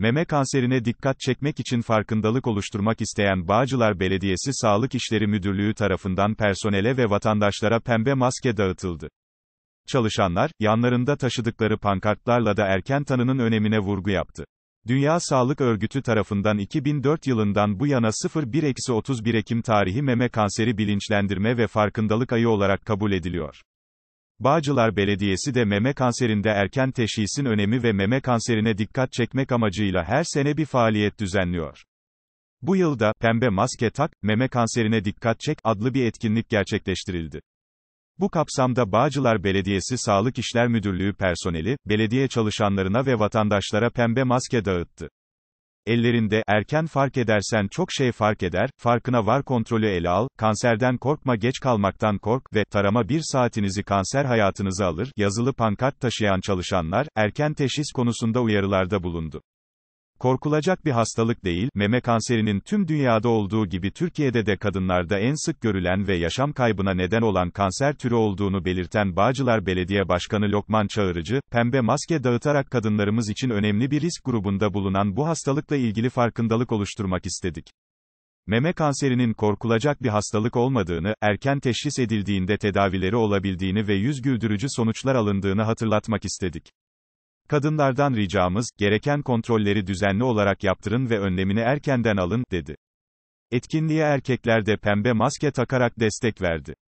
Meme kanserine dikkat çekmek için farkındalık oluşturmak isteyen Bağcılar Belediyesi Sağlık İşleri Müdürlüğü tarafından personele ve vatandaşlara pembe maske dağıtıldı. Çalışanlar, yanlarında taşıdıkları pankartlarla da erken tanının önemine vurgu yaptı. Dünya Sağlık Örgütü tarafından 2004 yılından bu yana 01-31 Ekim tarihi meme kanseri bilinçlendirme ve farkındalık ayı olarak kabul ediliyor. Bağcılar Belediyesi de meme kanserinde erken teşhisin önemi ve meme kanserine dikkat çekmek amacıyla her sene bir faaliyet düzenliyor. Bu yılda, Pembe Maske Tak, Meme Kanserine Dikkat Çek adlı bir etkinlik gerçekleştirildi. Bu kapsamda Bağcılar Belediyesi Sağlık İşler Müdürlüğü personeli, belediye çalışanlarına ve vatandaşlara pembe maske dağıttı ellerinde, erken fark edersen çok şey fark eder, farkına var kontrolü ele al, kanserden korkma geç kalmaktan kork ve tarama bir saatinizi kanser hayatınızı alır, yazılı pankart taşıyan çalışanlar, erken teşhis konusunda uyarılarda bulundu. Korkulacak bir hastalık değil, meme kanserinin tüm dünyada olduğu gibi Türkiye'de de kadınlarda en sık görülen ve yaşam kaybına neden olan kanser türü olduğunu belirten Bağcılar Belediye Başkanı Lokman Çağırıcı, pembe maske dağıtarak kadınlarımız için önemli bir risk grubunda bulunan bu hastalıkla ilgili farkındalık oluşturmak istedik. Meme kanserinin korkulacak bir hastalık olmadığını, erken teşhis edildiğinde tedavileri olabildiğini ve yüz güldürücü sonuçlar alındığını hatırlatmak istedik. Kadınlardan ricamız, gereken kontrolleri düzenli olarak yaptırın ve önlemini erkenden alın, dedi. Etkinliğe erkekler de pembe maske takarak destek verdi.